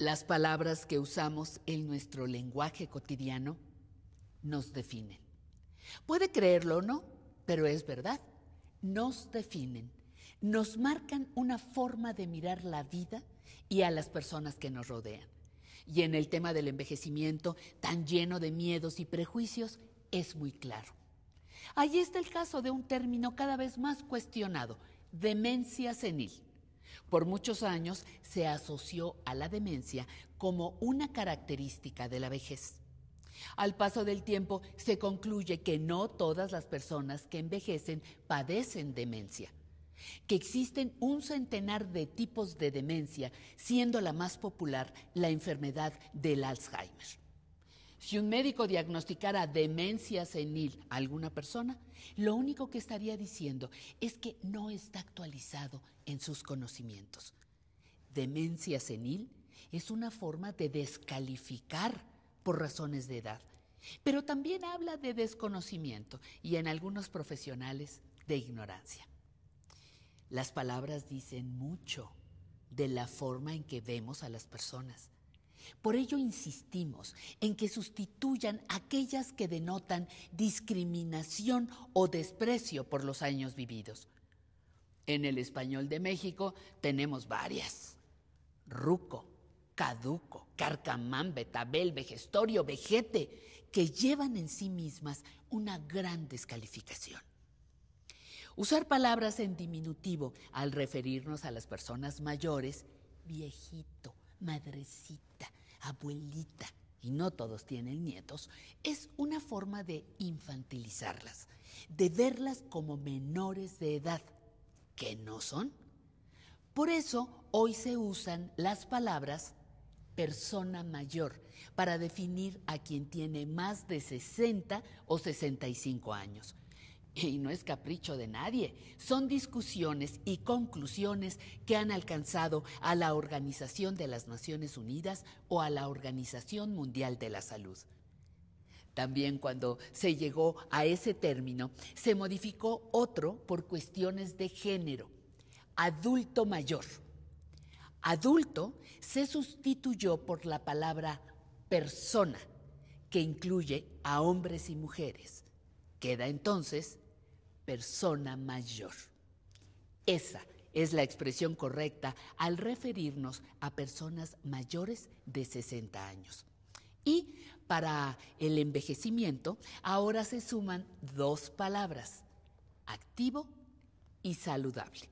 Las palabras que usamos en nuestro lenguaje cotidiano nos definen. Puede creerlo o no, pero es verdad. Nos definen. Nos marcan una forma de mirar la vida y a las personas que nos rodean. Y en el tema del envejecimiento, tan lleno de miedos y prejuicios, es muy claro. Allí está el caso de un término cada vez más cuestionado, demencia senil. Por muchos años se asoció a la demencia como una característica de la vejez. Al paso del tiempo se concluye que no todas las personas que envejecen padecen demencia, que existen un centenar de tipos de demencia, siendo la más popular la enfermedad del Alzheimer. Si un médico diagnosticara demencia senil a alguna persona, lo único que estaría diciendo es que no está actualizado en sus conocimientos. Demencia senil es una forma de descalificar por razones de edad, pero también habla de desconocimiento y en algunos profesionales de ignorancia. Las palabras dicen mucho de la forma en que vemos a las personas. Por ello insistimos en que sustituyan aquellas que denotan discriminación o desprecio por los años vividos. En el español de México tenemos varias. Ruco, caduco, carcamán, betabel, vegestorio, vejete, que llevan en sí mismas una gran descalificación. Usar palabras en diminutivo al referirnos a las personas mayores, viejito, madrecita, abuelita, y no todos tienen nietos, es una forma de infantilizarlas, de verlas como menores de edad, que no son. Por eso hoy se usan las palabras persona mayor para definir a quien tiene más de 60 o 65 años. Y no es capricho de nadie, son discusiones y conclusiones que han alcanzado a la Organización de las Naciones Unidas o a la Organización Mundial de la Salud. También cuando se llegó a ese término, se modificó otro por cuestiones de género, adulto mayor. Adulto se sustituyó por la palabra persona, que incluye a hombres y mujeres. Queda entonces persona mayor. Esa es la expresión correcta al referirnos a personas mayores de 60 años. Y para el envejecimiento ahora se suman dos palabras, activo y saludable.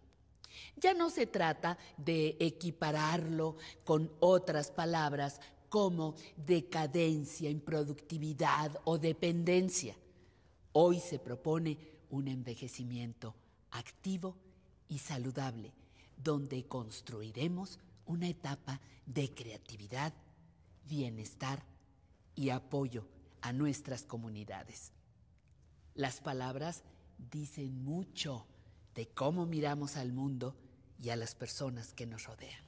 Ya no se trata de equipararlo con otras palabras como decadencia, improductividad o dependencia. Hoy se propone un envejecimiento activo y saludable, donde construiremos una etapa de creatividad, bienestar y apoyo a nuestras comunidades. Las palabras dicen mucho de cómo miramos al mundo y a las personas que nos rodean.